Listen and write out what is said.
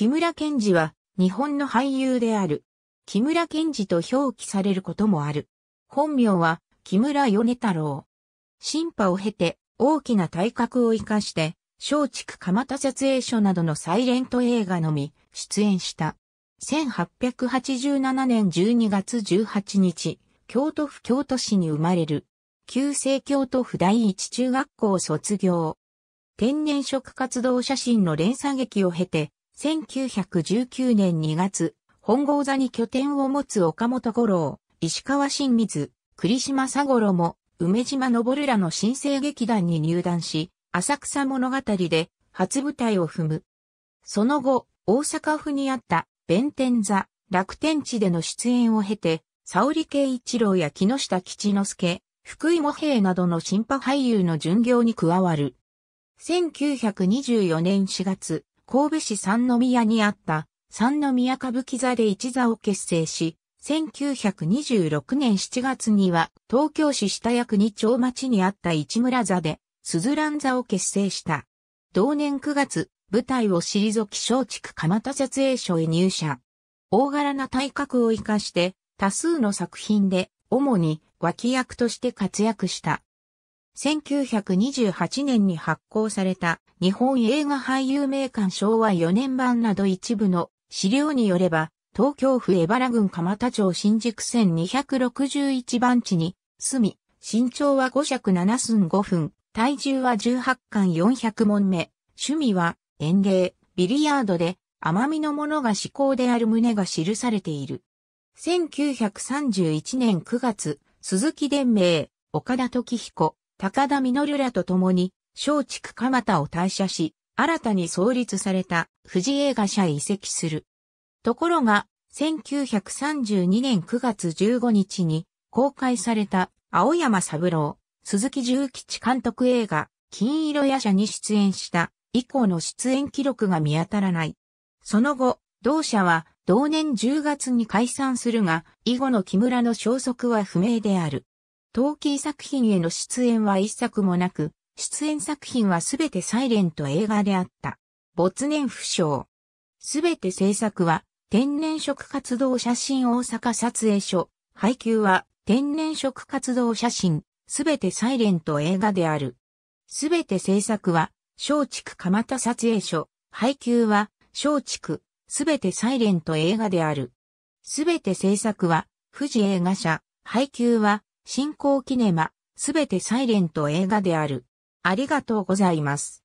木村賢治は日本の俳優である。木村賢治と表記されることもある。本名は木村米太郎。進化を経て大きな体格を生かして、松竹蒲田撮影所などのサイレント映画のみ出演した。1887年12月18日、京都府京都市に生まれる。旧制京都府第一中学校卒業。天然色活動写真の連鎖劇を経て、1919年2月、本郷座に拠点を持つ岡本五郎、石川新水、栗島佐五郎も、梅島昇らの新生劇団に入団し、浅草物語で初舞台を踏む。その後、大阪府にあった弁天座、楽天地での出演を経て、沙織慶一郎や木下吉之助、福井茂平などの新派俳優の巡業に加わる。1924年4月、神戸市三宮にあった三宮歌舞伎座で一座を結成し、1926年7月には東京市下役二丁町にあった市村座で、鈴蘭座を結成した。同年9月、舞台を退き松竹蒲田撮影所へ入社。大柄な体格を活かして、多数の作品で、主に脇役として活躍した。1928年に発行された日本映画俳優名鑑昭和4年版など一部の資料によれば、東京府江原郡蒲田町新宿線261番地に住み、身長は5尺7寸5分、体重は18巻400問目、趣味は園芸、ビリヤードで、甘みのものが至高である旨が記されている。1931年9月、鈴木伝明、岡田時彦、高田実らと共に、松竹蒲田を退社し、新たに創立された富士映画社へ移籍する。ところが、1932年9月15日に公開された青山三郎、鈴木重吉監督映画、金色夜叉に出演した以降の出演記録が見当たらない。その後、同社は同年10月に解散するが、以後の木村の消息は不明である。トーキー作品への出演は一作もなく、出演作品はすべてサイレント映画であった。没年不詳。すべて制作は、天然食活動写真大阪撮影所、配給は、天然食活動写真、すべてサイレント映画である。すべて制作は、松竹蒲田撮影所、配給は、松竹、すべてサイレント映画である。すべて制作は、富士映画社、配給は、新興キネマ、すべてサイレント映画である。ありがとうございます。